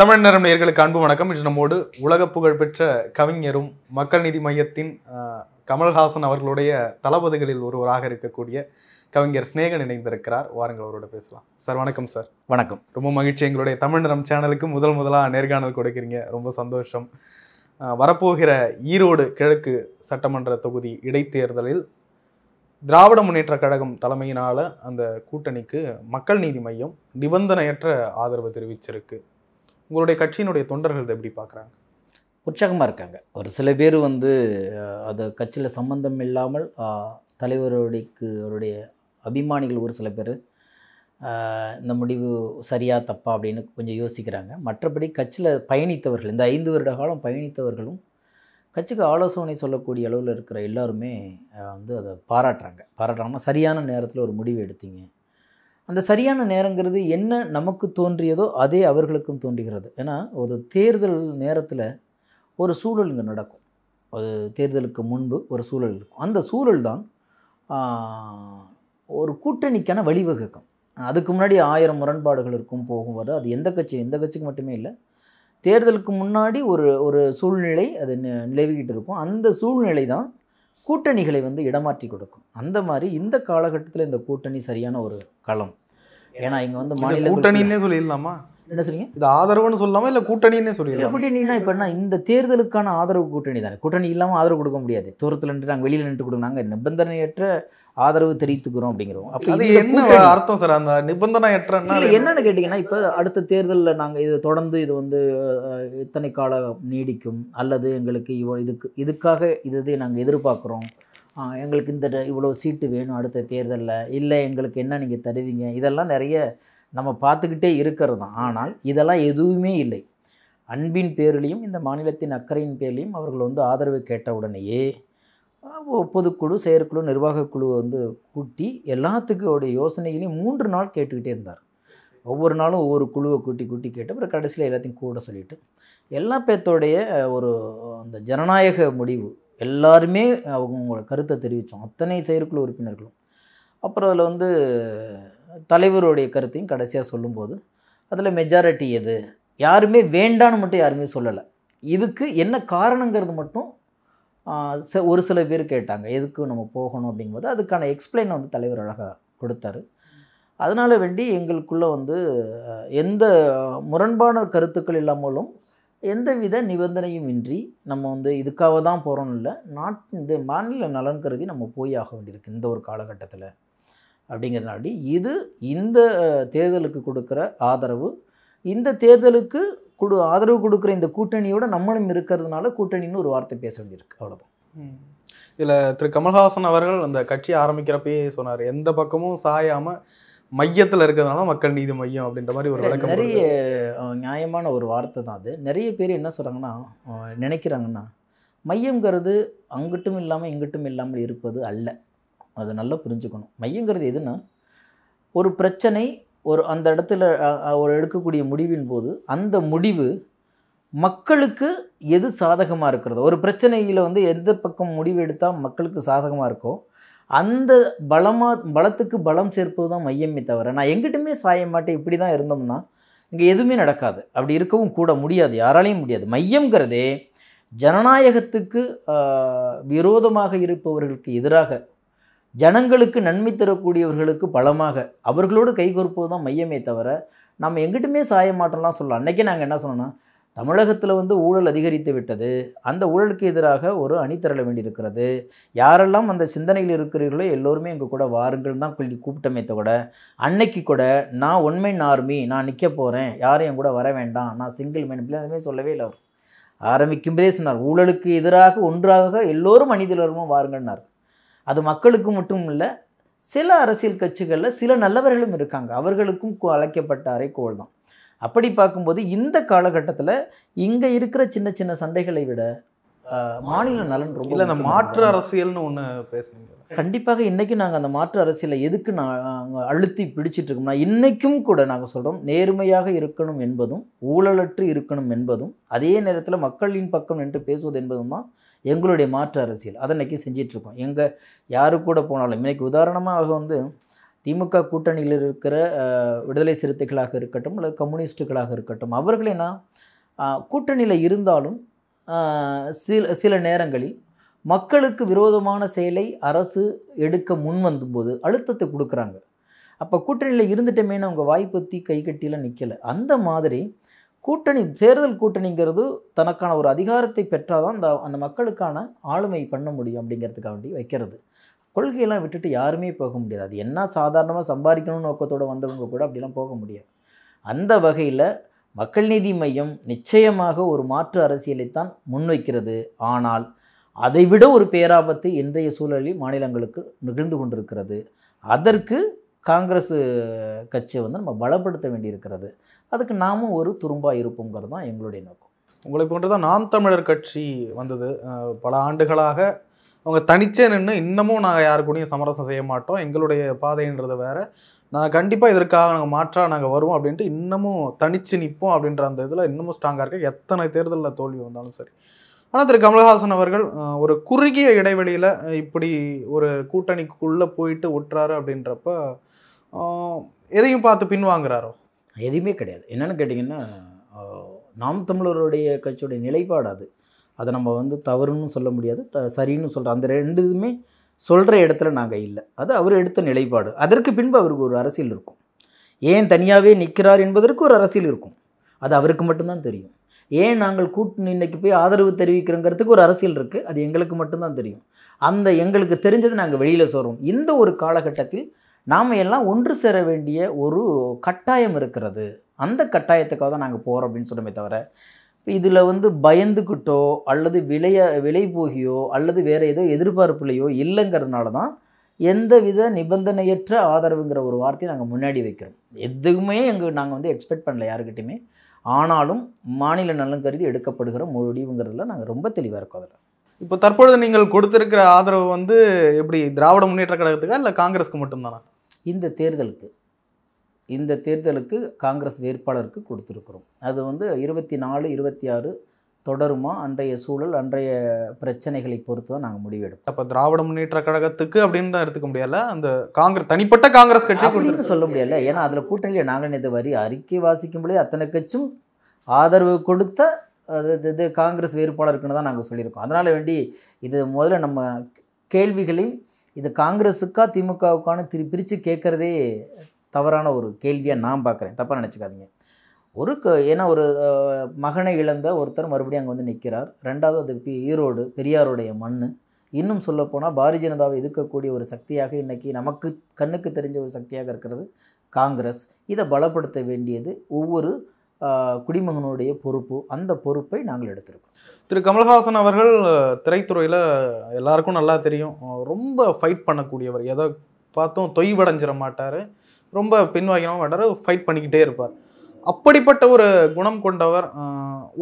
தமிழ் நேரம் நேர்களுக்கு அன்பு வணக்கம் இன்று நம்மோடு உலக புகழ்பெற்ற கவிஞரும் மக்கள் நீதி மையத்தின் கமல்ஹாசன் அவர்களுடைய தளபதிகளில் ஒருவராக இருக்கக்கூடிய கவிஞர் ஸ்நேகன் இணைந்திருக்கிறார் வாருங்கள் அவரோட பேசலாம் சார் வணக்கம் சார் வணக்கம் ரொம்ப மகிழ்ச்சி எங்களுடைய தமிழ் நிறம் சேனலுக்கு முதல் முதலாக நேர்காணல் கொடுக்குறீங்க ரொம்ப சந்தோஷம் வரப்போகிற ஈரோடு கிழக்கு சட்டமன்ற தொகுதி இடைத்தேர்தலில் திராவிட முன்னேற்ற கழகம் தலைமையினால் அந்த கூட்டணிக்கு மக்கள் நீதி மையம் நிபந்தனையற்ற ஆதரவு தெரிவிச்சிருக்கு உங்களுடைய கட்சியினுடைய தொண்டர்கள் எப்படி பார்க்குறாங்க உற்சாகமாக இருக்காங்க ஒரு சில பேர் வந்து அது கட்சியில் சம்மந்தம் இல்லாமல் தலைவருடைக்கு அவருடைய அபிமானிகள் ஒரு சில பேர் இந்த முடிவு சரியா தப்பா அப்படின்னு கொஞ்சம் யோசிக்கிறாங்க மற்றபடி கட்சியில் பயணித்தவர்கள் இந்த ஐந்து வருட காலம் பயணித்தவர்களும் கட்சிக்கு ஆலோசனை சொல்லக்கூடிய அளவில் இருக்கிற எல்லாருமே வந்து அதை பாராட்டுறாங்க பாராட்டுறாங்கன்னா சரியான நேரத்தில் ஒரு முடிவு எடுத்தீங்க அந்த சரியான நேரங்கிறது என்ன நமக்கு தோன்றியதோ அதே அவர்களுக்கும் தோன்றுகிறது ஏன்னா ஒரு தேர்தல் நேரத்தில் ஒரு சூழல் இங்கே நடக்கும் ஒரு தேர்தலுக்கு முன்பு ஒரு சூழல் இருக்கும் அந்த சூழல் தான் ஒரு கூட்டணிக்கான வழிவகுக்கும் அதுக்கு முன்னாடி ஆயிரம் முரண்பாடுகள் இருக்கும் போகும் வர அது எந்த கட்சி எந்த கட்சிக்கு மட்டுமே இல்லை தேர்தலுக்கு முன்னாடி ஒரு ஒரு சூழ்நிலை அது நிலவிக்கிட்டு இருக்கும் அந்த சூழ்நிலை தான் கூட்டணிகளை வந்து இடமாற்றி கொடுக்கும் அந்த மாதிரி இந்த காலகட்டத்தில் இந்த கூட்டணி சரியான ஒரு களம் ஏன்னா இங்கே வந்து மாநில கூட்டணின்னே சொல்லிடலாமா என்ன சொல்றீங்க இது ஆதரவுன்னு சொல்லாமல் இல்லை கூட்டணின்னே சொல்லிடலாம் கூட்டணினா இப்போ என்ன இந்த தேர்தலுக்கான ஆதரவு கூட்டணி தானே கூட்டணி இல்லாமல் ஆதரவு கொடுக்க முடியாது தூரத்தில் நின்று நாங்கள் வெளியில் நின்று கொடுங்க நாங்கள் நிபந்தனையற்ற ஆதரவு தெரிவித்துக்கிறோம் அப்படிங்கிறோம் அப்போ அது என்ன அர்த்தம் சார் அந்த நிபந்தனையற்ற என்னன்னு கேட்டிங்கன்னா இப்போ அடுத்த தேர்தலில் நாங்கள் இதை தொடர்ந்து இது வந்து இத்தனை காலம் நீடிக்கும் அல்லது எங்களுக்கு இவ்வளோ இதுக்கு இதுக்காக இதுதே நாங்கள் எதிர்பார்க்குறோம் எங்களுக்கு இந்த இவ்வளோ சீட்டு வேணும் அடுத்த தேர்தலில் இல்லை எங்களுக்கு என்ன நீங்கள் தருவீங்க இதெல்லாம் நிறைய நம்ம பார்த்துக்கிட்டே இருக்கிறது தான் ஆனால் இதெல்லாம் எதுவுமே இல்லை அன்பின் பேரிலையும் இந்த மாநிலத்தின் அக்கறையின் பேர்லேயும் அவர்கள் வந்து ஆதரவு கேட்ட உடனேயே பொதுக்குழு செயற்குழு நிர்வாகக்குழு வந்து கூட்டி எல்லாத்துக்கோடைய யோசனைகளையும் மூன்று நாள் கேட்டுக்கிட்டே இருந்தார் ஒவ்வொரு நாளும் ஒவ்வொரு குழுவை கூட்டி கூட்டி கேட்டு அப்புறம் கடைசியில் எல்லாத்தையும் கூட சொல்லிவிட்டு எல்லா பேத்தோடைய ஒரு அந்த ஜனநாயக முடிவு எல்லாருமே அவங்கவுங்களோட கருத்தை தெரிவித்தோம் அத்தனை செயற்குழு உறுப்பினர்களும் அப்புறம் அதில் வந்து தலைவருடைய கருத்தையும் கடைசியாக சொல்லும்போது அதில் மெஜாரிட்டி எது யாருமே வேண்டான்னு மட்டும் யாருமே சொல்லலை இதுக்கு என்ன காரணங்கிறது மட்டும் ஒரு சில பேர் கேட்டாங்க எதுக்கு நம்ம போகணும் அப்படிங்கும்போது அதுக்கான எக்ஸ்பிளைன் வந்து தலைவர் அழகாக கொடுத்தாரு அதனால் வேண்டி எங்களுக்குள்ளே வந்து எந்த முரண்பான கருத்துக்கள் இல்லாமலும் எந்தவித நிபந்தனையும் இன்றி நம்ம வந்து இதுக்காக தான் போகிறோம்னு இல்லை நாட் இந்த மாநில நலன் கருதி நம்ம போய் ஆக வேண்டியிருக்கு இந்த ஒரு காலகட்டத்தில் அப்படிங்கிறனாடி இது இந்த தேர்தலுக்கு கொடுக்குற ஆதரவு இந்த தேர்தலுக்கு கொடு ஆதரவு கொடுக்குற இந்த கூட்டணியோட நம்மளும் இருக்கிறதுனால கூட்டணின்னு ஒரு வார்த்தை பேச வேண்டியிருக்கு அவ்வளோதான் இதில் திரு கமல்ஹாசன் அவர்கள் அந்த கட்சி ஆரம்பிக்கிறப்பே சொன்னார் எந்த பக்கமும் சாயாமல் மையத்தில் இருக்கிறதுனால மக்கள் நீதி மையம் அப்படின்ற மாதிரி ஒரு வழக்கம் நிறைய நியாயமான ஒரு வார்த்தை தான் அது நிறைய பேர் என்ன சொல்கிறாங்கன்னா நினைக்கிறாங்கன்னா மையங்கிறது அங்கிட்டும் இல்லாமல் இங்கிட்டும் இல்லாமல் இருப்பது அல்ல அதை நல்லா புரிஞ்சுக்கணும் மையங்கிறது எதுனா ஒரு பிரச்சனை ஒரு அந்த இடத்துல ஒரு எடுக்கக்கூடிய முடிவின் போது அந்த முடிவு மக்களுக்கு எது சாதகமாக இருக்கிறதோ ஒரு பிரச்சனையில் வந்து எந்த பக்கம் முடிவு எடுத்தால் மக்களுக்கு சாதகமாக இருக்கோ அந்த பலமாக பலத்துக்கு பலம் சேர்ப்பது தான் மையமே தவிர நான் எங்கிட்டுமே சாய மாட்டேன் இப்படி தான் இருந்தோம்னா இங்கே எதுவுமே நடக்காது அப்படி இருக்கவும் கூட முடியாது யாராலையும் முடியாது மையங்கிறதே ஜனநாயகத்துக்கு விரோதமாக இருப்பவர்களுக்கு எதிராக ஜனங்களுக்கு நன்மை தரக்கூடியவர்களுக்கு பலமாக அவர்களோடு கைகோர்ப்பது தான் மையமே தவிர நம்ம எங்கிட்டுமே சாய மாற்றம்லாம் சொல்லலாம் அன்றைக்கே நாங்கள் என்ன சொன்னோன்னா தமிழகத்தில் வந்து ஊழல் அதிகரித்து விட்டது அந்த ஊழலுக்கு எதிராக ஒரு அணி திரள வேண்டியிருக்கிறது யாரெல்லாம் அந்த சிந்தனையில் இருக்கிறீர்களோ எல்லோருமே எங்கள் கூட வாருங்கள் தான் சொல்லி கூப்பிட்டமே தவிர அன்னைக்கு கூட நான் ஒன் மென் ஆர்மி நான் நிற்க போகிறேன் யாரும் என் கூட வர வேண்டாம் நான் சிங்கிள் மேன் இப்படி அதுமாதிரி சொல்லவே இல்லை அவர் ஆரம்பிக்கும்போதே சொன்னார் ஊழலுக்கு எதிராக ஒன்றாக எல்லோரும் அணிதிலருமும் வாருங்கள்னார் அது மக்களுக்கு மட்டும் இல்லை சில அரசியல் கட்சிகளில் சில நல்லவர்களும் இருக்காங்க அவர்களுக்கும் அழைக்கப்பட்ட கோல் தான் அப்படி பார்க்கும்போது இந்த காலகட்டத்தில் இங்கே இருக்கிற சின்ன சின்ன சண்டைகளை விட மாநில நலன் ரொம்ப இல்லை அந்த மாற்று அரசியல்னு ஒன்று பேசுங்க கண்டிப்பாக இன்றைக்கும் நாங்கள் அந்த மாற்று அரசியலை எதுக்கு நாங்கள் அழுத்தி பிடிச்சிட்டு இருக்கோம்னா இன்றைக்கும் கூட நாங்கள் சொல்கிறோம் நேர்மையாக இருக்கணும் என்பதும் ஊழலற்று இருக்கணும் என்பதும் அதே நேரத்தில் மக்களின் பக்கம் நின்று பேசுவது என்பதும் தான் எங்களுடைய மாற்று அரசியல் அதை இன்னைக்கு செஞ்சிட்ருக்கோம் எங்கள் யாரு கூட போனாலும் இன்றைக்கி உதாரணமாக வந்து திமுக கூட்டணியில் இருக்கிற விடுதலை சிறுத்தைகளாக இருக்கட்டும் அல்லது கம்யூனிஸ்ட்டுகளாக இருக்கட்டும் அவர்கள் என்ன கூட்டணியில் இருந்தாலும் சில சில நேரங்களில் மக்களுக்கு விரோதமான செயலை அரசு எடுக்க முன் வந்தபோது அழுத்தத்தை கொடுக்குறாங்க அப்போ கூட்டணியில் இருந்துட்டமேனு அவங்க கை கட்டியெல்லாம் நிற்கலை அந்த மாதிரி கூட்டணி தேர்தல் கூட்டணிங்கிறது தனக்கான ஒரு அதிகாரத்தை பெற்றால் அந்த அந்த மக்களுக்கான ஆளுமை பண்ண முடியும் அப்படிங்கிறதுக்காக வேண்டி வைக்கிறது கொள்கையெல்லாம் விட்டுட்டு யாருமே போக முடியாது அது என்ன சாதாரணமாக சம்பாதிக்கணும்னு நோக்கத்தோடு வந்தவங்க கூட அப்படிலாம் போக முடியாது அந்த வகையில் மக்கள் நீதி மையம் நிச்சயமாக ஒரு மாற்று அரசியலைத்தான் முன்வைக்கிறது ஆனால் அதைவிட ஒரு பேராபத்து இன்றைய சூழலில் மாநிலங்களுக்கு நிகழ்ந்து கொண்டிருக்கிறது அதற்கு காங்கிரஸ் கட்சியை வந்து நம்ம பலப்படுத்த வேண்டியிருக்கிறது அதுக்கு நாமும் ஒரு துரும்பாக இருப்போங்கிறது தான் எங்களுடைய நோக்கம் உங்களை போன்று தான் நாம் தமிழர் கட்சி வந்தது பல ஆண்டுகளாக அவங்க தனிச்சே நின்று இன்னமும் நாங்கள் யாரு கூடயும் சமரசம் செய்ய மாட்டோம் எங்களுடைய பாதைன்றது வேறு நான் கண்டிப்பாக இதற்காக நாங்கள் மாற்றாக நாங்கள் வருவோம் அப்படின்ட்டு இன்னமும் தனிச்சு நிற்போம் அப்படின்ற அந்த இதில் இன்னமும் ஸ்ட்ராங்காக இருக்குது எத்தனை தேர்தலில் தோல்வி வந்தாலும் சரி ஆனால் திரு கமல்ஹாசன் அவர்கள் ஒரு குறுகிய இடைவெளியில் இப்படி ஒரு கூட்டணிக்குள்ளே போயிட்டு ஒட்டுறாரு அப்படின்றப்ப எதையும் பார்த்து பின்வாங்குறாரோ எதுவுமே கிடையாது என்னென்னு கேட்டிங்கன்னா நாம் தமிழருடைய கட்சியுடைய நிலைப்பாடு அது அதை நம்ம வந்து தவறுன்னு சொல்ல முடியாது த சரின்னு சொல்கிறோம் அந்த ரெண்டுமே சொல்கிற இடத்துல நாங்கள் இல்லை அது அவர் எடுத்த நிலைப்பாடு அதற்கு பின்பு அவருக்கு ஒரு அரசியல் இருக்கும் ஏன் தனியாகவே நிற்கிறார் என்பதற்கு ஒரு அரசியல் இருக்கும் அது அவருக்கு மட்டும்தான் தெரியும் ஏன் நாங்கள் கூட்டணி இன்னைக்கு போய் ஆதரவு தெரிவிக்கிறோங்கிறதுக்கு ஒரு அரசியல் இருக்குது அது எங்களுக்கு மட்டும்தான் தெரியும் அந்த எங்களுக்கு தெரிஞ்சதை நாங்கள் வெளியில் சொல்கிறோம் இந்த ஒரு காலகட்டத்தில் நாம் எல்லாம் ஒன்று சேர வேண்டிய ஒரு கட்டாயம் இருக்கிறது அந்த கட்டாயத்துக்காக தான் நாங்கள் போகிறோம் அப்படின்னு சொன்னோமே தவிர இதில் வந்து பயந்துக்கிட்டோ அல்லது விலைய விலை போகியோ அல்லது வேறு ஏதோ எதிர்பார்ப்புலையோ இல்லைங்கிறதுனால தான் எந்த வித நிபந்தனையற்ற ஆதரவுங்கிற ஒரு வார்த்தையை நாங்கள் முன்னாடி வைக்கிறோம் எதுவுமே எங்கள் நாங்கள் வந்து எக்ஸ்பெக்ட் பண்ணல யாருக்கிட்டையுமே ஆனாலும் மாநில நலன் கருதி எடுக்கப்படுகிற முடிவுங்கிறதுல நாங்கள் ரொம்ப தெளிவாக இருக்கோம் அதில் இப்போ தற்பொழுது நீங்கள் கொடுத்துருக்கிற ஆதரவு வந்து எப்படி திராவிட முன்னேற்ற கழகத்துக்கா இல்லை காங்கிரஸ்க்கு மட்டும்தானா இந்த தேர்தலுக்கு இந்த தேர்தலுக்கு காங்கிரஸ் வேட்பாளருக்கு கொடுத்துருக்குறோம் அது வந்து இருபத்தி நாலு இருபத்தி ஆறு தொடருமா அன்றைய சூழல் அன்றைய பிரச்சனைகளை பொறுத்து தான் நாங்கள் முடிவெடுப்போம் அப்போ திராவிட முன்னேற்ற கழகத்துக்கு அப்படின்னு தான் எடுத்துக்க முடியல அந்த காங்கிரஸ் தனிப்பட்ட காங்கிரஸ் கட்சி அப்படின்னு சொல்ல முடியல ஏன்னா அதில் கூட்டணியில் நாங்கள் நினைத்த வரி அறிக்கை வாசிக்கும் போதே அத்தனை கட்சியும் ஆதரவு கொடுத்த அது இது காங்கிரஸ் வேறுபாடு இருக்குன்னு தான் நாங்கள் சொல்லியிருக்கோம் அதனால் வேண்டி இது முதல்ல நம்ம கேள்விகளின் இது காங்கிரஸுக்கா திமுகவுக்கான திரு பிரித்து கேட்குறதே தவறான ஒரு கேள்வியாக நான் பார்க்குறேன் தப்பாக நினச்சிக்காதீங்க ஒரு க ஏன்னா ஒரு மகனை இழந்த ஒருத்தர் மறுபடியும் அங்கே வந்து நிற்கிறார் ரெண்டாவது அது ஈரோடு பெரியாருடைய மண் இன்னும் சொல்லப்போனால் பாரதிய ஜனதாவை எதிர்க்கக்கூடிய ஒரு சக்தியாக இன்றைக்கி நமக்கு கண்ணுக்கு தெரிஞ்ச ஒரு சக்தியாக இருக்கிறது காங்கிரஸ் இதை பலப்படுத்த வேண்டியது ஒவ்வொரு குடிமகனுடைய பொறுப்பு அந்த பொறுப்பை நாங்கள் எடுத்திருக்கோம் திரு கமல்ஹாசன் அவர்கள் திரைத்துறையில் எல்லாருக்கும் நல்லா தெரியும் ரொம்ப ஃபைட் பண்ணக்கூடியவர் எதை பார்த்தும் தொய்வடைஞ்சிட மாட்டார் ரொம்ப பின்வாங்கின மாட்டார் ஃபைட் பண்ணிக்கிட்டே இருப்பார் அப்படிப்பட்ட ஒரு குணம் கொண்டவர்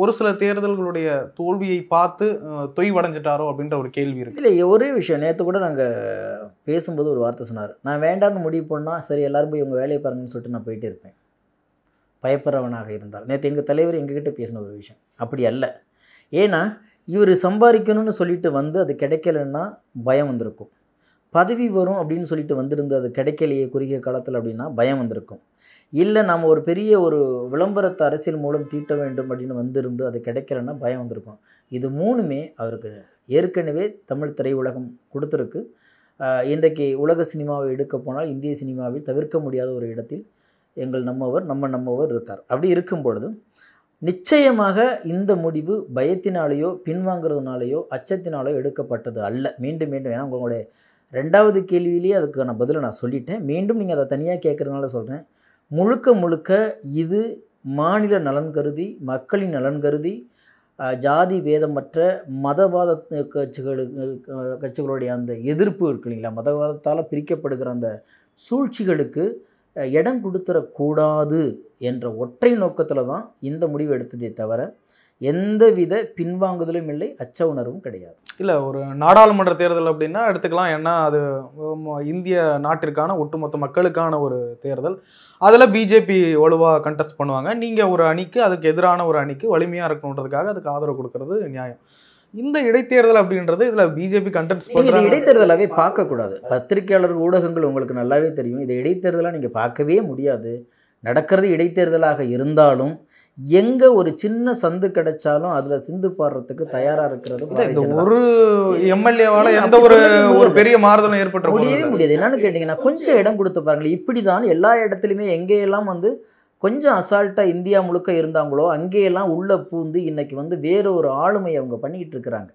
ஒரு சில தேர்தல்களுடைய தோல்வியை பார்த்து தொய்வடைஞ்சிட்டாரோ அப்படின்ற ஒரு கேள்வி இருக்கு இல்லை ஒரே விஷயம் நேற்று கூட நாங்கள் பேசும்போது ஒரு வார்த்தை சொன்னார் நான் வேண்டாம்னு முடிவு பண்ணால் சரி எல்லாரும் போய் உங்கள் வேலையை பாருங்கன்னு சொல்லிட்டு நான் போயிட்டே இருப்பேன் பயப்படுறவனாக இருந்தார் நேற்று எங்கள் தலைவர் எங்ககிட்ட பேசின ஒரு விஷயம் அப்படி அல்ல ஏன்னா இவர் சம்பாதிக்கணும்னு சொல்லிட்டு வந்து அது கிடைக்கலன்னா பயம் வந்திருக்கும் பதவி வரும் அப்படின்னு சொல்லிட்டு வந்திருந்த அது கிடைக்கலையே குறுகிய காலத்தில் அப்படின்னா பயம் வந்திருக்கும் இல்லை நாம் ஒரு பெரிய ஒரு விளம்பரத்தை அரசியல் மூலம் தீட்ட வேண்டும் அப்படின்னு வந்திருந்து அது கிடைக்கலன்னா பயம் வந்திருக்கும் இது மூணுமே அவருக்கு ஏற்கனவே தமிழ் திரையுலகம் கொடுத்துருக்கு இன்றைக்கு உலக சினிமாவை எடுக்க போனால் இந்திய சினிமாவில் தவிர்க்க முடியாத ஒரு இடத்தில் எங்கள் நம்மவர் நம்ம நம்மவர் இருக்கார் அப்படி இருக்கும் பொழுது நிச்சயமாக இந்த முடிவு பயத்தினாலேயோ பின்வாங்கிறதுனாலேயோ அச்சத்தினாலோ எடுக்கப்பட்டது அல்ல மீண்டும் மீண்டும் ஏன்னா உங்களுடைய ரெண்டாவது கேள்வியிலேயே அதுக்கான பதிலை நான் சொல்லிட்டேன் மீண்டும் நீங்கள் அதை தனியாக கேட்குறதுனால சொல்கிறேன் முழுக்க முழுக்க இது மாநில நலன் கருதி மக்களின் நலன் கருதி ஜாதி வேதமற்ற மதவாத கட்சிகளுக்கு கட்சிகளுடைய அந்த எதிர்ப்பு இருக்கு இல்லைங்களா மதவாதத்தால் பிரிக்கப்படுகிற அந்த சூழ்ச்சிகளுக்கு இடம் கொடுத்துடக்கூடாது என்ற ஒற்றை நோக்கத்தில் தான் இந்த முடிவு எடுத்ததே தவிர எந்தவித பின்வாங்குதலும் இல்லை அச்ச உணர்வும் கிடையாது இல்லை ஒரு நாடாளுமன்ற தேர்தல் அப்படின்னா எடுத்துக்கலாம் ஏன்னா அது இந்திய நாட்டிற்கான ஒட்டுமொத்த மக்களுக்கான ஒரு தேர்தல் அதில் பிஜேபி வலுவாக கண்டெஸ்ட் பண்ணுவாங்க நீங்கள் ஒரு அணிக்கு அதுக்கு எதிரான ஒரு அணிக்கு வலிமையாக இருக்கணுன்றதுக்காக அதுக்கு ஆதரவு கொடுக்கறது நியாயம் இந்த இடைத்தேர்தல் அப்படின்றது இதில் பிஜேபி கண்டென்ட்ஸ் இடைத்தேர்தலாவே பார்க்க பார்க்கக்கூடாது பத்திரிகையாளர் ஊடகங்கள் உங்களுக்கு நல்லாவே தெரியும் இதை இடைத்தேர்தலாக நீங்கள் பார்க்கவே முடியாது நடக்கிறது இடைத்தேர்தலாக இருந்தாலும் எங்கே ஒரு சின்ன சந்து கிடைச்சாலும் அதில் சிந்து பாடுறதுக்கு தயாராக இருக்கிறது ஒரு எம்எல்ஏவால் எந்த ஒரு ஒரு பெரிய மாறுதலும் ஏற்பட்டு முடியவே முடியாது என்னன்னு கேட்டீங்கன்னா கொஞ்சம் இடம் கொடுத்து பாருங்களேன் இப்படிதான் எல்லா இடத்துலையுமே எங்கேயெல்லாம் வந்து கொஞ்சம் அசால்ட்டாக இந்தியா முழுக்க இருந்தாங்களோ அங்கேயெல்லாம் உள்ளே பூந்து இன்றைக்கி வந்து வேறு ஒரு ஆளுமை அவங்க பண்ணிக்கிட்டு இருக்கிறாங்க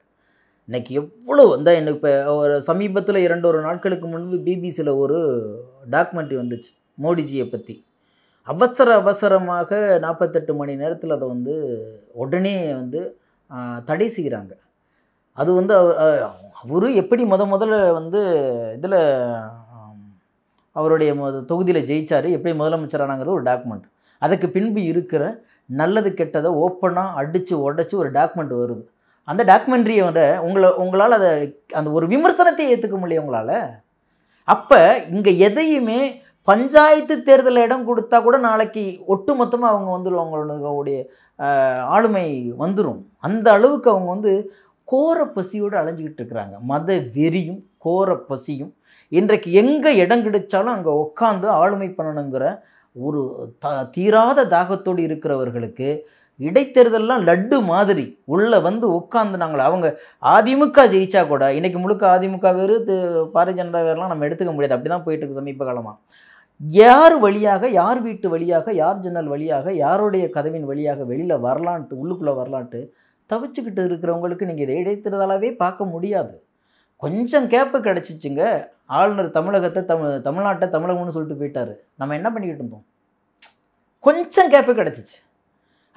இன்றைக்கி எவ்வளோ வந்து எனக்கு இப்போ ஒரு சமீபத்தில் இரண்டு ஒரு நாட்களுக்கு முன்பு பிபிசியில் ஒரு டாக்குமெண்ட்ரி வந்துச்சு மோடிஜியை பற்றி அவசர அவசரமாக நாற்பத்தெட்டு மணி நேரத்தில் அதை வந்து உடனே வந்து தடை செய்கிறாங்க அது வந்து அவர் எப்படி முத முதல்ல வந்து இதில் அவருடைய தொகுதியில் ஜெயித்தார் எப்படி முதலமைச்சரானாங்கிறது ஒரு டாக்குமெண்ட் அதுக்கு பின்பு இருக்கிற நல்லது கெட்டதை ஓப்பனாக அடித்து உடச்சி ஒரு டாக்குமெண்ட் வருது அந்த டாக்குமெண்ட்ரியை வந்து உங்களை உங்களால் அதை அந்த ஒரு விமர்சனத்தை ஏற்றுக்க முடியும் உங்களால் அப்போ இங்கே எதையுமே பஞ்சாயத்து தேர்தலில் இடம் கொடுத்தா கூட நாளைக்கு ஒட்டுமொத்தமாக அவங்க வந்துடும் அவங்களுடைய ஆளுமை வந்துடும் அந்த அளவுக்கு அவங்க வந்து கோர பசியோடு அலைஞ்சிக்கிட்டு இருக்கிறாங்க மத வெறியும் கோர பசியும் இன்றைக்கு எங்கே இடம் கிடைச்சாலும் அங்கே உட்காந்து ஆளுமை பண்ணணுங்கிற ஒரு த தீராத தாகத்தோடு இருக்கிறவர்களுக்கு இடைத்தேர்தல்லாம் லட்டு மாதிரி உள்ளே வந்து உட்காந்துனாங்களே அவங்க அதிமுக ஜெயிச்சா கூட இன்றைக்கி முழுக்க அதிமுக வேறு பாரதிய ஜனதா வேறுலாம் நம்ம எடுத்துக்க முடியாது அப்படி தான் போயிட்டுருக்கு சமீப காலமாக யார் வழியாக யார் வீட்டு வழியாக யார் ஜன்னல் வழியாக யாருடைய கதவின் வழியாக வெளியில் வரலான்ட்டு உள்ளுக்குள்ளே வரலான்ட்டு தவிச்சுக்கிட்டு இருக்கிறவங்களுக்கு நீங்கள் இதை இடைத்தேர்தலாகவே பார்க்க முடியாது கொஞ்சம் கேப்பு கிடச்சிச்சுங்க ஆளுநர் தமிழகத்தை தமிழ் தமிழ்நாட்டை தமிழகம்னு சொல்லிட்டு போயிட்டார் நம்ம என்ன பண்ணிக்கிட்டு இருந்தோம் கொஞ்சம் கேப்பு கிடச்சிச்சு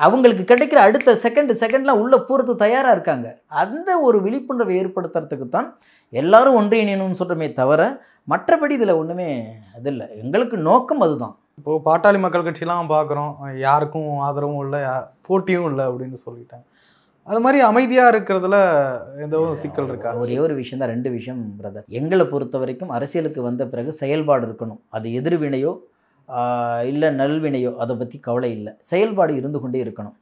அவங்களுக்கு கிடைக்கிற அடுத்த செகண்ட் செகண்ட்லாம் உள்ளே போகிறது தயாராக இருக்காங்க அந்த ஒரு விழிப்புணர்வை ஏற்படுத்துறதுக்கு தான் எல்லோரும் ஒன்றியணும்னு சொல்கிறமே தவிர மற்றபடி இதில் ஒன்றுமே அது இல்லை எங்களுக்கு நோக்கம் அதுதான் இப்போது பாட்டாளி மக்கள் கட்சிலாம் பார்க்குறோம் யாருக்கும் ஆதரவும் இல்லை போட்டியும் இல்லை அப்படின்னு சொல்லிட்டாங்க அது மாதிரி அமைதியாக இருக்கிறதுல எந்த ஒரு சிக்கல் இருக்கா ஒரே ஒரு விஷயம் தான் ரெண்டு விஷயம் பிரதர் எங்களை பொறுத்த வரைக்கும் அரசியலுக்கு வந்த பிறகு செயல்பாடு இருக்கணும் அது எதிர்வினையோ இல்லை நல்வினையோ அதை பற்றி கவலை இல்லை செயல்பாடு இருந்து கொண்டே இருக்கணும்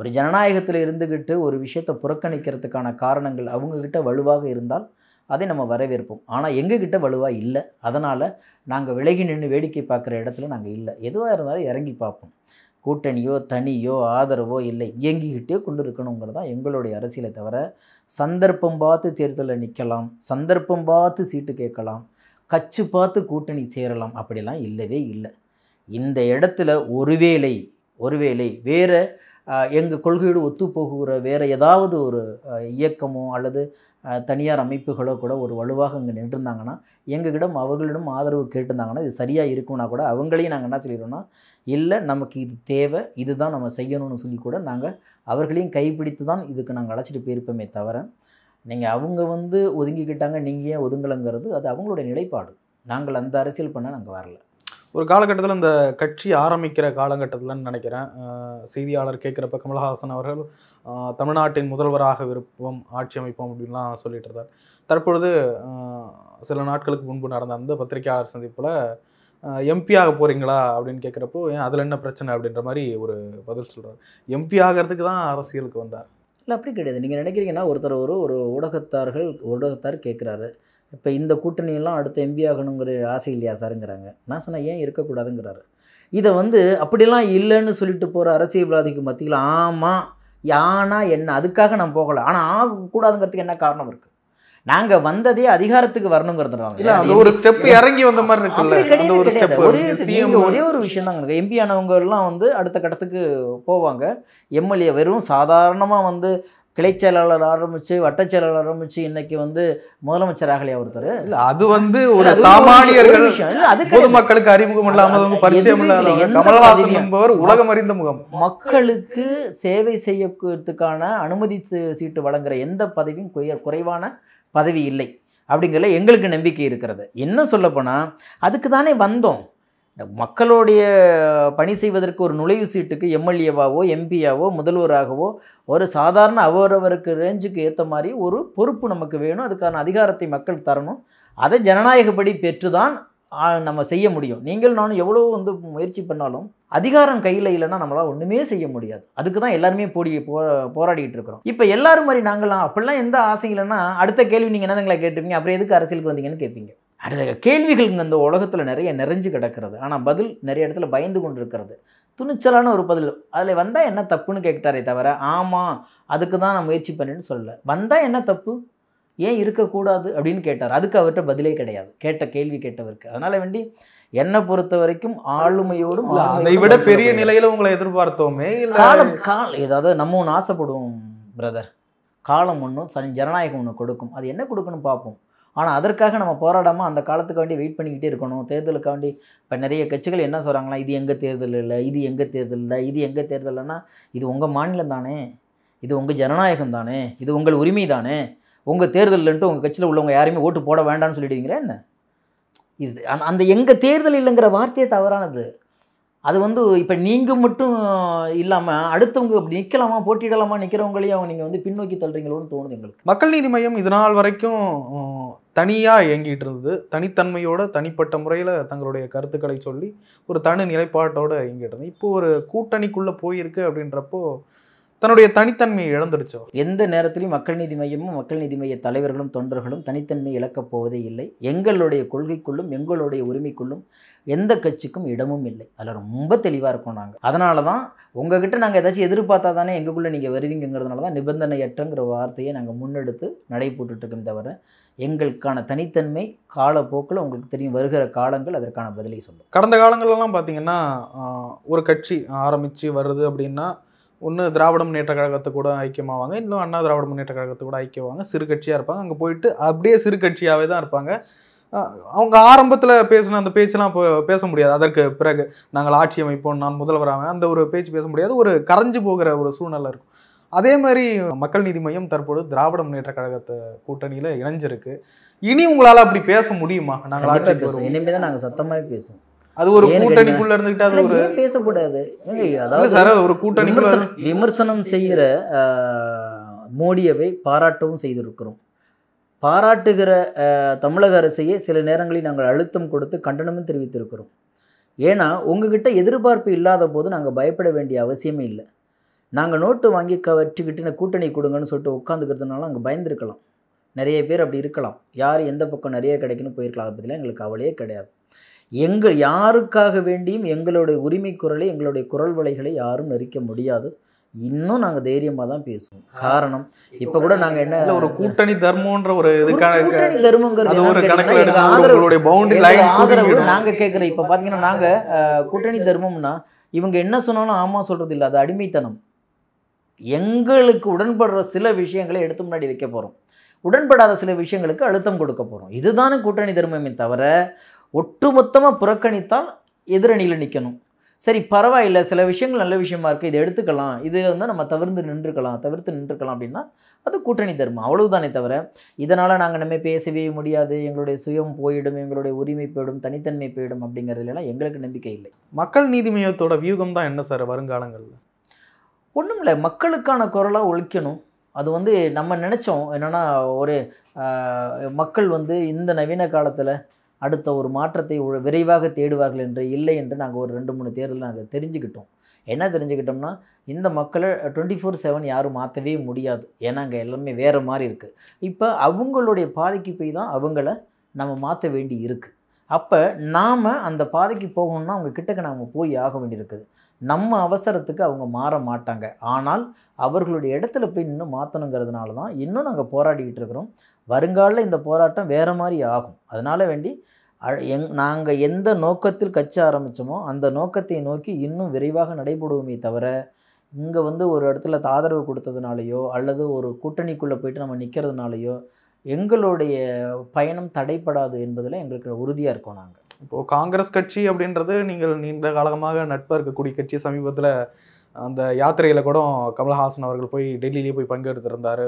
ஒரு ஜனநாயகத்தில் இருந்துக்கிட்டு ஒரு விஷயத்தை புறக்கணிக்கிறதுக்கான காரணங்கள் அவங்கக்கிட்ட வலுவாக இருந்தால் அதை நம்ம வரவேற்போம் ஆனால் எங்ககிட்ட வலுவாக இல்லை அதனால் நாங்கள் விலகி நின்று வேடிக்கை பார்க்குற இடத்துல நாங்கள் இல்லை எதுவாக இருந்தாலும் இறங்கி பார்ப்போம் கூட்டணியோ தனியோ ஆதரவோ இல்லை இயங்கிக்கிட்டே கொண்டு இருக்கணுங்கிறது தான் எங்களுடைய அரசியலை தவிர சந்தர்ப்பம் பார்த்து தேர்தலில் நிற்கலாம் சந்தர்ப்பம் பார்த்து சீட்டு கேட்கலாம் கச்சு பார்த்து கூட்டணி சேரலாம் அப்படிலாம் இல்லவே இல்லை இந்த இடத்துல ஒருவேளை ஒருவேளை வேறு எங்கள் கொள்கையோடு ஒத்து போகிற வேறு ஏதாவது ஒரு இயக்கமோ அல்லது தனியார் அமைப்புகளோ கூட ஒரு வலுவாக இங்கே நின்றுருந்தாங்கன்னா எங்ககிடம் அவர்களிடம் ஆதரவு கேட்டிருந்தாங்கன்னா இது சரியாக இருக்கும்னா கூட அவங்களையும் நாங்கள் என்ன சொல்லிடுறோம்னா இல்லை நமக்கு இது தேவை இதுதான் நம்ம செய்யணும்னு சொல்லி கூட நாங்கள் அவர்களையும் கைப்பிடித்து தான் இதுக்கு நாங்கள் அழைச்சிட்டு போயிருப்போமே தவிர நீங்கள் அவங்க வந்து ஒதுங்கிக்கிட்டாங்க நீங்கள் ஏன் ஒதுங்கலைங்கிறது அது அவங்களுடைய நிலைப்பாடு நாங்கள் அந்த அரசியல் பண்ண நாங்கள் வரல ஒரு காலகட்டத்தில் இந்த கட்சி ஆரம்பிக்கிற காலகட்டத்தில்ன்னு நினைக்கிறேன் செய்தியாளர் கேட்குறப்ப கமல்ஹாசன் அவர்கள் தமிழ்நாட்டின் முதல்வராக விருப்பம் ஆட்சி அமைப்போம் அப்படின்லாம் சொல்லிட்டு இருந்தார் தற்பொழுது சில நாட்களுக்கு முன்பு நடந்த அந்த பத்திரிகையாளர் சந்திப்பில் எம்பி ஆக போகிறீங்களா அப்படின்னு கேட்குறப்போ ஏன் அதில் என்ன பிரச்சனை அப்படின்ற மாதிரி ஒரு பதில் சொல்கிறார் எம்பி ஆகிறதுக்கு தான் அரசியலுக்கு வந்தார் இல்லை அப்படி கிடையாது நீங்கள் நினைக்கிறீங்கன்னா ஒருத்தர் ஒரு ஒரு ஊடகத்தார்கள் ஊடகத்தார் கேட்குறாரு இப்போ இந்த கூட்டணியெல்லாம் அடுத்த எம்பி ஆகணுங்கிற ஆசை இல்லையா சாருங்கிறாங்க நான் சொன்னேன் ஏன் இருக்கக்கூடாதுங்கிறாரு இதை வந்து அப்படிலாம் இல்லைன்னு சொல்லிட்டு போகிற அரசியல்வாதிக்கு மத்தியில் ஆமாம் யானா என்ன அதுக்காக நான் போகலை ஆனால் ஆகக்கூடாதுங்கிறதுக்கு என்ன காரணம் இருக்குது நாங்க வந்ததே அதிகாரத்துக்கு வரணுங்கிறதுனால இல்லை அந்த ஒரு ஸ்டெப் இறங்கி வந்த மாதிரி இருக்குல்ல ஒரு ஸ்டெப் ஒரே ஒரு விஷயம் தாங்க எம்பி எல்லாம் வந்து அடுத்த கட்டத்துக்கு போவாங்க எம்எல்ஏ வெறும் சாதாரணமா வந்து கிளை செயலாளர் ஆரம்பித்து வட்ட செயலாளர் ஆரம்பிச்சு இன்னைக்கு வந்து முதலமைச்சர் ஆகலையா ஒருத்தர் இல்லை அது வந்து ஒரு சாமானியர்கள் பொதுமக்களுக்கு அறிமுகம் இல்லாமல் பரிச்சயம் கமலஹாசன் என்பவர் உலகம் அறிந்த முகம் மக்களுக்கு சேவை செய்யறதுக்கான அனுமதி சீட்டு வழங்குற எந்த பதவியும் குறைவான பதவி இல்லை அப்படிங்கிறதுல எங்களுக்கு நம்பிக்கை இருக்கிறது என்ன சொல்லப்போனால் அதுக்கு தானே வந்தோம் மக்களுடைய பணி செய்வதற்கு ஒரு நுழைவு சீட்டுக்கு எம்எல்ஏவாவோ எம்பியாவோ முதல்வராகவோ ஒரு சாதாரண அவரவருக்கு ரேஞ்சுக்கு ஏற்ற மாதிரி ஒரு பொறுப்பு நமக்கு வேணும் அதுக்கான அதிகாரத்தை மக்கள் தரணும் அதை ஜனநாயகப்படி பெற்று தான் நம்ம செய்ய முடியும் நீங்கள் நானும் எவ்வளோ வந்து முயற்சி பண்ணாலும் அதிகாரம் கையில் இல்லைன்னா நம்மளால் ஒன்றுமே செய்ய முடியாது அதுக்கு தான் எல்லாருமே போடி போ போராடிக்கிட்டு இருக்கிறோம் இப்போ எல்லாரும் மாதிரி நாங்களாம் அப்படிலாம் எந்த ஆசை இல்லைன்னா அடுத்த கேள்வி நீங்கள் என்னதுங்களை கேட்டுருப்பீங்க அப்புறம் எதுக்கு அரசியலுக்கு வந்தீங்கன்னு கேட்பீங்க அடுத்த கேள்விகள் இந்த உலகத்தில் நிறைய நிறைஞ்சு கிடக்கிறது ஆனால் பதில் நிறைய இடத்துல பயந்து கொண்டு இருக்கிறது துணிச்சலான ஒரு பதில் அதில் வந்தால் என்ன தப்புன்னு கேட்டாரே தவிர ஆமாம் அதுக்கு தான் நான் முயற்சி பண்ணேன்னு சொல்லலை வந்தால் என்ன தப்பு ஏன் இருக்கக்கூடாது அப்படின்னு கேட்டார் அதுக்கு அவர்கிட்ட பதிலே கிடையாது கேட்ட கேள்வி கேட்டவருக்கு அதனால் வேண்டி என்னை பொறுத்த வரைக்கும் ஆளுமையோடும் அதை விட பெரிய நிலையில் உங்களை எதிர்பார்த்தோமே காலம் கால் ஏதாவது நம்ம ஒன்று ஆசைப்படுவோம் பிரதர் காலம் ஒன்றும் சனி ஜனநாயகம் ஒன்று கொடுக்கும் அது என்ன கொடுக்குன்னு பார்ப்போம் ஆனால் அதற்காக நம்ம போராடாமல் அந்த காலத்துக்காண்டி வெயிட் பண்ணிக்கிட்டே இருக்கணும் தேர்தலுக்காண்டி இப்போ நிறைய கட்சிகள் என்ன சொல்கிறாங்களா இது எங்கள் தேர்தல் இல்லை இது எங்கள் தேர்தல் இல்லை இது எங்கள் தேர்தல் இல்லைன்னா இது உங்கள் மாநிலம் தானே இது உங்கள் ஜனநாயகம் தானே இது உங்கள் உரிமை தானே உங்கள் தேர்தல்ன்ட்டு உங்கள் கட்சியில் உள்ளவங்க யாரையுமே ஓட்டு போட வேண்டாம்னு சொல்லிடுவீங்களா என்ன இது அந்த எங்கள் தேர்தல் இல்லைங்கிற வார்த்தையே தவறானது அது வந்து இப்போ நீங்கள் மட்டும் இல்லாமல் அடுத்தவங்க அப்படி நிற்கலாமா போட்டியிடலாமா நிற்கிறவங்களையும் அவங்க நீங்கள் வந்து பின்னோக்கி தள்ளுறீங்களோன்னு தோணுது எங்களுக்கு மக்கள் நீதி மையம் இதனால் வரைக்கும் தனியாக இயங்கிட்டு இருந்தது தனித்தன்மையோட தனிப்பட்ட முறையில் தங்களுடைய கருத்துக்களை சொல்லி ஒரு தனி நிலைப்பாட்டோடு இயங்கிட்டு இருந்தது இப்போது ஒரு கூட்டணிக்குள்ளே போயிருக்கு அப்படின்றப்போ தன்னுடைய தனித்தன்மையை இழந்துடுச்சோ எந்த நேரத்திலையும் மக்கள் நீதி மையமும் மக்கள் நீதி மைய தலைவர்களும் தொண்டர்களும் தனித்தன்மை இழக்கப் போவதே இல்லை எங்களுடைய கொள்கைக்குள்ளும் எங்களுடைய உரிமைக்குள்ளும் எந்த கட்சிக்கும் இடமும் இல்லை அதில் ரொம்ப தெளிவாக இருக்கோம் நாங்கள் அதனால தான் உங்ககிட்ட நாங்கள் ஏதாச்சும் எதிர்பார்த்தா தானே எங்களுக்குள்ளே நீங்கள் வருவீங்கிறதுனால தான் நிபந்தனையற்றங்கிற வார்த்தையை நாங்கள் முன்னெடுத்து நடைபோட்டுருக்கோம் தவிர எங்களுக்கான தனித்தன்மை காலப்போக்கில் உங்களுக்கு தெரியும் வருகிற காலங்கள் அதற்கான பதிலை சொல்லும் கடந்த காலங்களெல்லாம் பார்த்தீங்கன்னா ஒரு கட்சி ஆரம்பித்து வருது அப்படின்னா ஒன்று திராவிட முன்னேற்ற கழகத்தை கூட ஐக்கியமாவாங்க இன்னும் அண்ணா திராவிட முன்னேற்ற கழகத்தை கூட ஐக்கியவாங்க சிறு கட்சியாக இருப்பாங்க அங்கே போயிட்டு அப்படியே சிறு கட்சியாகவே தான் இருப்பாங்க அவங்க ஆரம்பத்தில் பேசின அந்த பேச்செலாம் இப்போ பேச முடியாது அதற்கு பிறகு நாங்கள் ஆட்சி அமைப்போம் நான் முதல்வராக அந்த ஒரு பேச்சு பேச முடியாது ஒரு கரைஞ்சு போகிற ஒரு சூழ்நிலை இருக்கும் அதே மாதிரி மக்கள் நீதி மையம் தற்போது திராவிட முன்னேற்ற கழகத்தை கூட்டணியில் இணைஞ்சிருக்கு இனி உங்களால் அப்படி பேச முடியுமா நாங்கள் ஆட்சி இனிமேல் தான் நாங்கள் சத்தமாக பேசுவோம் அது ஒரு கூட்டணிக்குள்ள இருந்துகிட்டு அது ஒரு பேசக்கூடாது அதாவது சார் ஒரு கூட்டணி விமர்சனம் செய்கிற மோடியவை பாராட்டவும் செய்திருக்கிறோம் பாராட்டுகிற தமிழக அரசையே சில நேரங்களில் நாங்கள் அழுத்தம் கொடுத்து கண்டனமும் தெரிவித்திருக்கிறோம் ஏன்னா உங்ககிட்ட எதிர்பார்ப்பு இல்லாத போது நாங்கள் பயப்பட வேண்டிய அவசியமே இல்லை நாங்கள் நோட்டு வாங்கி கவற்றிக்கிட்டு கூட்டணி கொடுங்கன்னு சொல்லிட்டு உட்காந்துக்கிறதுனால அங்கே பயந்துருக்கலாம் நிறைய பேர் அப்படி இருக்கலாம் யார் எந்த பக்கம் நிறைய கிடைக்குன்னு போயிருக்கலாம் அதை பற்றிலாம் எங்களுக்கு கவலையே கிடையாது எங்கள் யாருக்காக வேண்டியும் எங்களுடைய உரிமை குரலை எங்களுடைய குரல் வலைகளை யாரும் நெரிக்க முடியாது இன்னும் நாங்கள் தைரியமாக தான் பேசுவோம் காரணம் இப்போ கூட நாங்கள் என்ன ஒரு கூட்டணி தர்மம்ன்ற ஒரு இதுக்கான ஆதரவு நாங்கள் கேட்குற இப்போ பார்த்தீங்கன்னா நாங்கள் கூட்டணி தர்மம்னா இவங்க என்ன சொன்னாலும் ஆமா சொல்கிறது இல்லை அது அடிமைத்தனம் எங்களுக்கு உடன்படுற சில விஷயங்களை எடுத்து முன்னாடி வைக்க போகிறோம் உடன்படாத சில விஷயங்களுக்கு அழுத்தம் கொடுக்க போகிறோம் இதுதானே கூட்டணி தர்மமே தவிர ஒட்டுமொத்தமாக புறக்கணித்தால் எதிரணியில் நிற்கணும் சரி பரவாயில்ல சில விஷயங்கள் நல்ல விஷயமா இருக்குது இதை எடுத்துக்கலாம் இது வந்து நம்ம தவிர்த்து நின்றுக்கலாம் தவிர்த்து நின்றுக்கலாம் அப்படின்னா அது கூட்டணி தர்மம் அவ்வளவுதானே தவிர இதனால் நாங்கள் நம்ம பேசவே முடியாது எங்களுடைய சுயம் போயிடும் எங்களுடைய உரிமை போயிடும் தனித்தன்மை போயிடும் அப்படிங்கிறதுலாம் எங்களுக்கு நம்பிக்கை இல்லை மக்கள் நீதி மையத்தோட வியூகம் தான் என்ன சார் வருங்காலங்களில் ஒன்றும் இல்லை மக்களுக்கான குரலாக ஒழிக்கணும் அது வந்து நம்ம நினச்சோம் என்னென்னா ஒரு மக்கள் வந்து இந்த நவீன காலத்தில் அடுத்த ஒரு மாற்றத்தை விரைவாக தேடுவார்கள் என்று இல்லை என்று நாங்கள் ஒரு ரெண்டு மூணு தேர்தல் நாங்கள் தெரிஞ்சுக்கிட்டோம் என்ன தெரிஞ்சுக்கிட்டோம்னா இந்த மக்களை டுவெண்ட்டி ஃபோர் செவன் யாரும் மாற்றவே முடியாது ஏன்னா அங்கே எல்லாமே வேறு மாதிரி இருக்குது இப்போ அவங்களுடைய பாதைக்கு போய் தான் அவங்கள நம்ம மாற்ற வேண்டி இருக்குது அப்போ நாம் அந்த பாதைக்கு போகணும்னா அவங்க கிட்டக்க நாம் போய் ஆக வேண்டியிருக்குது நம்ம அவசரத்துக்கு அவங்க மாற மாட்டாங்க ஆனால் அவர்களுடைய இடத்துல போய் இன்னும் மாற்றணுங்கிறதுனால தான் இன்னும் நாங்கள் போராடிக்கிட்டு இருக்கிறோம் வருங்காலில் இந்த போராட்டம் வேறு மாதிரி ஆகும் அதனால் வேண்டி எங் நாங்கள் எந்த நோக்கத்தில் கட்சி ஆரம்பித்தோமோ அந்த நோக்கத்தை நோக்கி இன்னும் விரைவாக நடைபெடுவோமே தவிர இங்கே வந்து ஒரு இடத்துல ஆதரவு கொடுத்ததுனாலையோ அல்லது ஒரு கூட்டணிக்குள்ளே போயிட்டு நம்ம நிற்கிறதுனாலையோ எங்களுடைய பயணம் தடைப்படாது என்பதில் எங்களுக்கு உறுதியாக இருக்கோம் நாங்கள் இப்போது காங்கிரஸ் கட்சி அப்படின்றது நீங்கள் நீண்ட காலமாக நட்பாக இருக்கக்கூடிய கட்சி சமீபத்தில் அந்த யாத்திரையில் கூட கமல்ஹாசன் அவர்கள் போய் டெல்லியிலேயே போய் பங்கெடுத்திருந்தார்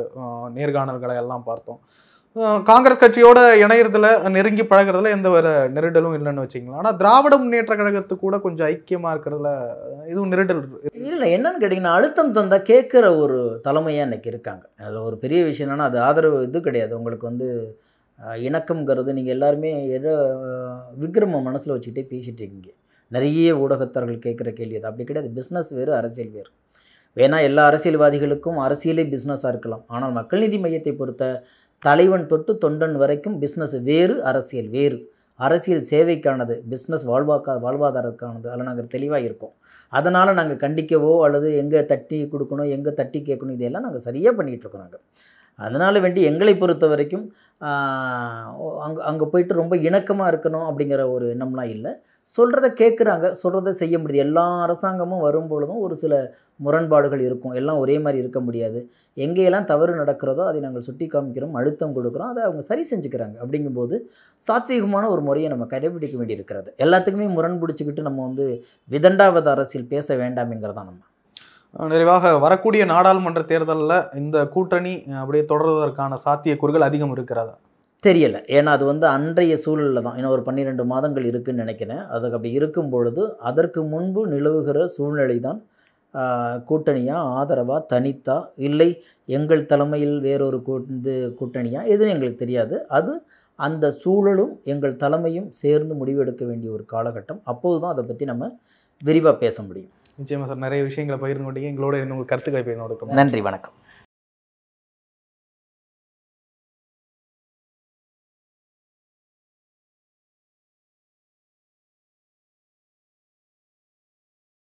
நேர்காணல்களை எல்லாம் பார்த்தோம் காங்கிரஸ் கட்சியோட இணையறதுல நெருங்கி பழகிறதுல எந்த ஒரு நெருடலும் இல்லைன்னு வச்சுக்கலாம் ஆனால் திராவிட முன்னேற்ற கழகத்து கூட கொஞ்சம் ஐக்கியமாக இருக்கிறதுல இதுவும் நெருடல் இல்லை என்னன்னு கேட்டிங்கன்னா அழுத்தம் தந்தால் கேட்குற ஒரு தலைமையாக இன்னைக்கு இருக்காங்க அதில் ஒரு பெரிய விஷயம் என்னன்னா அது ஆதரவு இது கிடையாது உங்களுக்கு வந்து இணக்கம்ங்கிறது நீங்கள் எல்லாருமே ஏதோ விக்ரம மனசில் வச்சுக்கிட்டே பேசிகிட்டு இருக்கீங்க நிறைய ஊடகத்தார்கள் கேட்குற கேள்வி அது அப்படி கிடையாது பிஸ்னஸ் வேறு அரசியல் வேறு வேணால் எல்லா அரசியல்வாதிகளுக்கும் அரசியலே பிஸ்னஸாக இருக்கலாம் ஆனால் மக்கள் நீதி மையத்தை பொறுத்த தலைவன் தொட்டு தொண்டன் வரைக்கும் பிஸ்னஸ் வேறு அரசியல் வேறு அரசியல் சேவைக்கானது பிஸ்னஸ் வாழ்வாக்கா வாழ்வாதாரத்துக்கானது அதில் நாங்கள் தெளிவாக இருக்கோம் அதனால் நாங்கள் கண்டிக்கவோ அல்லது எங்கே தட்டி கொடுக்கணும் எங்கே தட்டி கேட்கணும் இதையெல்லாம் நாங்கள் சரியாக பண்ணிகிட்ருக்கோம் நாங்கள் அதனால் வேண்டி எங்களை பொறுத்த வரைக்கும் அங்கே அங்கே போயிட்டு ரொம்ப இணக்கமாக இருக்கணும் அப்படிங்கிற ஒரு எண்ணம்லாம் இல்லை சொல்கிறத கேட்குறாங்க சொல்கிறத செய்ய முடியுது எல்லா அரசாங்கமும் வரும் பொழுதும் ஒரு சில முரண்பாடுகள் இருக்கும் எல்லாம் ஒரே மாதிரி இருக்க முடியாது எங்கேயெல்லாம் தவறு நடக்கிறதோ அதை நாங்கள் சுட்டி காமிக்கிறோம் அழுத்தம் கொடுக்குறோம் அதை அவங்க சரி செஞ்சுக்கிறாங்க அப்படிங்கும்போது சாத்வீகமான ஒரு முறையை நம்ம கடைபிடிக்க வேண்டியிருக்கிறது எல்லாத்துக்குமே முரண்பிடிச்சிக்கிட்டு நம்ம வந்து விதண்டாவது அரசியல் பேச வேண்டாம்ங்கிறதான் நம்ம நிறைவாக வரக்கூடிய நாடாளுமன்ற தேர்தலில் இந்த கூட்டணி அப்படியே தொடர்வதற்கான சாத்தியக்கூறுகள் அதிகம் இருக்கிறதா தெரியலை ஏன்னா அது வந்து அன்றைய சூழலில் தான் இன்னும் ஒரு பன்னிரெண்டு மாதங்கள் இருக்குதுன்னு நினைக்கிறேன் அதுக்கு அப்படி இருக்கும் பொழுது அதற்கு முன்பு நிலவுகிற சூழ்நிலை தான் கூட்டணியாக ஆதரவாக தனித்தா இல்லை எங்கள் தலைமையில் வேறொரு கூட்டு கூட்டணியாக எதுன்னு எங்களுக்கு தெரியாது அது அந்த சூழலும் எங்கள் தலைமையும் சேர்ந்து முடிவெடுக்க வேண்டிய ஒரு காலகட்டம் அப்போது தான் அதை பற்றி நம்ம விரிவாக பேச முடியும் நிச்சயமாக சார் நிறைய விஷயங்களை பகிர்ந்து கொண்டீங்க எங்களோட இருந்து உங்கள் கருத்துக்களை பகிர்ந்து நன்றி வணக்கம்